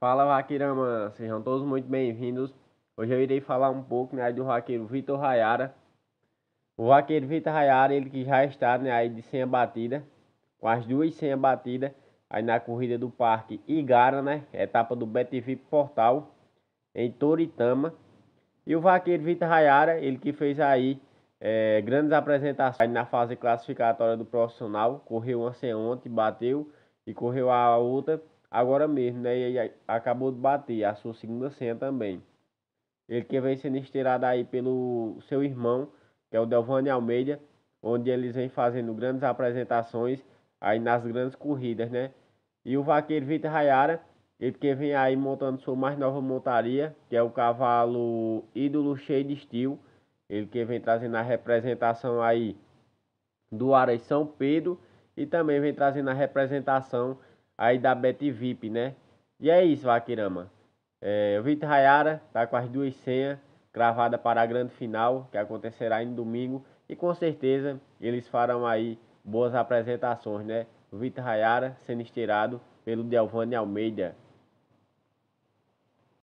Fala Vaqueirama, sejam todos muito bem-vindos. Hoje eu irei falar um pouco né, do vaqueiro Vitor Rayara. O vaqueiro Vitor Rayara, ele que já está né, aí de senha batida, com as duas senha batida, aí na corrida do Parque Igara, né, etapa do BetVip Portal, em Toritama. E o vaqueiro Vitor Rayara, ele que fez aí é, grandes apresentações na fase classificatória do profissional, correu uma senha ontem, bateu e correu a outra agora mesmo, né? E acabou de bater a sua segunda senha também. Ele que vem sendo estirado aí pelo seu irmão, que é o Delvani Almeida, onde eles vêm fazendo grandes apresentações aí nas grandes corridas, né? E o vaqueiro Vitor Rayara, ele que vem aí montando sua mais nova montaria, que é o cavalo ídolo cheio de estilo. Ele que vem trazendo a representação aí do Ares São Pedro e também vem trazendo a representação aí da Bet VIP, né? E é isso, Akirama. É, o Vitor Rayara tá com as duas senhas cravadas para a grande final, que acontecerá em domingo. E com certeza eles farão aí boas apresentações, né? O Vitor Rayara sendo estirado pelo Delvani Almeida.